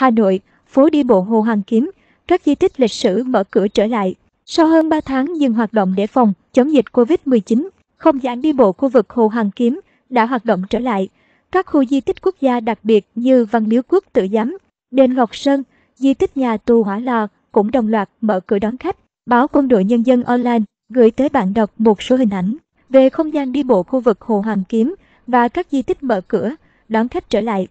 Hà Nội, phố đi bộ Hồ Hoàn Kiếm, các di tích lịch sử mở cửa trở lại. Sau hơn 3 tháng dừng hoạt động để phòng chống dịch Covid-19, không gian đi bộ khu vực Hồ Hoàn Kiếm đã hoạt động trở lại. Các khu di tích quốc gia đặc biệt như Văn Miếu Quốc Tử Giám, Đền Ngọc Sơn, di tích nhà tù Hỏa Lò cũng đồng loạt mở cửa đón khách. Báo Quân đội Nhân dân online gửi tới bạn đọc một số hình ảnh về không gian đi bộ khu vực Hồ Hoàn Kiếm và các di tích mở cửa đón khách trở lại.